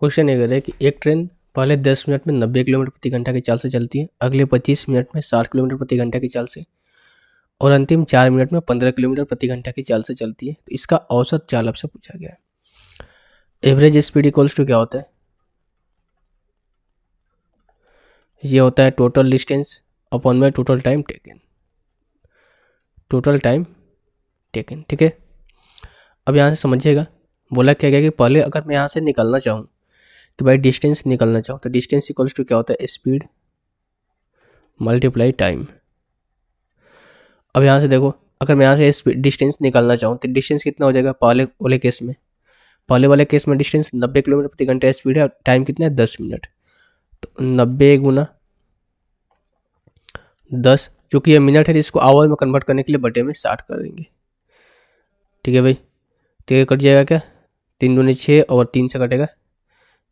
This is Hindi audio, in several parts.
क्वेश्चन ये है कि एक ट्रेन पहले दस मिनट में नब्बे किलोमीटर प्रति घंटा की चाल से चलती है अगले पच्चीस मिनट में साठ किलोमीटर प्रति घंटा की चाल से और अंतिम चार मिनट में पंद्रह किलोमीटर प्रति घंटा की चाल से चलती है तो इसका औसत चाल आपसे पूछा गया है एवरेज स्पीड इक्वल्स टू क्या होता है ये होता है टोटल डिस्टेंस अपॉन में total time taken total time taken ठीक है अब यहाँ से समझिएगा बोला क्या गया कि पहले अगर मैं यहाँ से निकलना चाहूँ तो भाई डिस्टेंस निकलना चाहो तो डिस्टेंस इक्वल्स टू क्या होता है स्पीड मल्टीप्लाई टाइम अब यहाँ से देखो अगर मैं यहाँ से डिस्टेंस निकालना चाहूँ तो डिस्टेंस कितना हो जाएगा पहले वाले केस में पहले वाले केस में डिस्टेंस नब्बे किलोमीटर प्रति घंटे स्पीड है टाइम कितना है दस मिनट तो नब्बे गुना दस चूँकि ये मिनट है तो इसको आवर में कन्वर्ट करने के लिए बटे में साठ कर देंगे ठीक है भाई तो कट जाएगा क्या तीन दूनी छः और तीन से कटेगा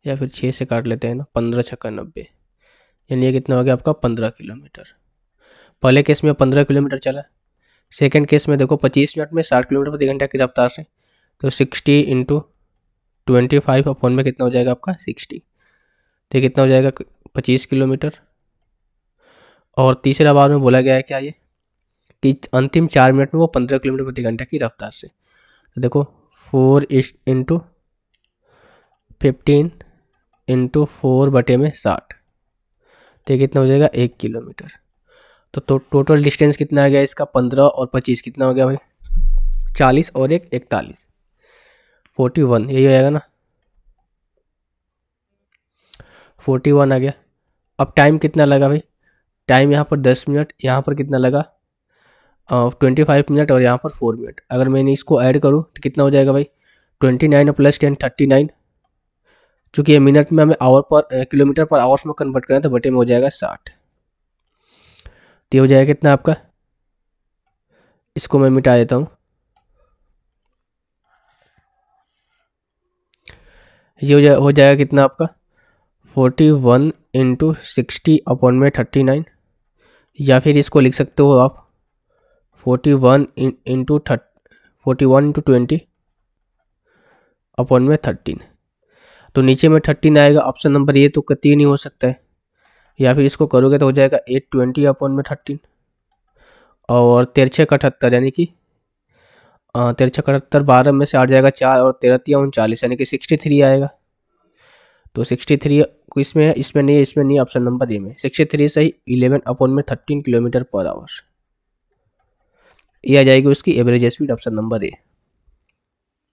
या फिर छः से काट लेते हैं ना पंद्रह छक्का नब्बे यानी ये कितना हो गया आपका पंद्रह किलोमीटर पहले केस में पंद्रह किलोमीटर चला सेकेंड केस में देखो पच्चीस मिनट में साठ किलोमीटर प्रति घंटा की रफ्तार से तो sixty into twenty five upon में कितना हो जाएगा आपका सिक्सटी तो कितना हो जाएगा पच्चीस किलोमीटर और तीसरा बार में बोला गया है क्या ये कि अंतिम चार मिनट में वो पंद्रह किलोमीटर प्रति घंटा की रफ्तार से तो देखो four into fifteen into four बटे में साठ तो कितना हो जाएगा एक किलोमीटर तो, तो टोटल डिस्टेंस कितना आ गया इसका पंद्रह और पच्चीस कितना हो गया भाई चालीस और एक इकतालीस फोर्टी वन यही जाएगा ना फोर्टी वन आ गया अब टाइम कितना लगा भाई टाइम यहाँ पर दस मिनट यहाँ पर कितना लगा ट्वेंटी फाइव मिनट और यहाँ पर फोर मिनट अगर मैंने इसको ऐड करूँ तो कितना हो जाएगा भाई twenty nine plus ten thirty nine चूँकि ये मिनट में हमें आवर पर किलोमीटर पर आवर्स में कन्वर्ट करें तो बटे में हो जाएगा साठ तो ये हो जाएगा कितना आपका इसको मैं मिटा देता हूँ ये हो, जा, हो जाएगा कितना आपका forty one into sixty upon में थर्टी नाइन या फिर इसको लिख सकते हो आप forty one into thirty forty one into twenty upon में थर्टीन तो नीचे में थर्टीन आएगा ऑप्शन नंबर ये तो कती नहीं हो सकता है या फिर इसको करोगे तो हो जाएगा एट ट्वेंटी अपॉन में थर्टीन और तिरछे कठहत्तर अठहत्तर यानी कि तिरछे कठहत्तर अठहत्तर बारह में से आ जाएगा चार और तेरतिया उनचालीस यानी कि सिक्सटी थ्री आएगा तो सिक्सटी थ्री इसमें है इसमें नहीं है इसमें नहीं ऑप्शन नंबर ए में सिक्सटी थ्री से ही इलेवन अपॉन में थर्टीन किलोमीटर पर आवर ये आ जाएगी उसकी एवरेज स्पीड ऑप्शन नंबर ए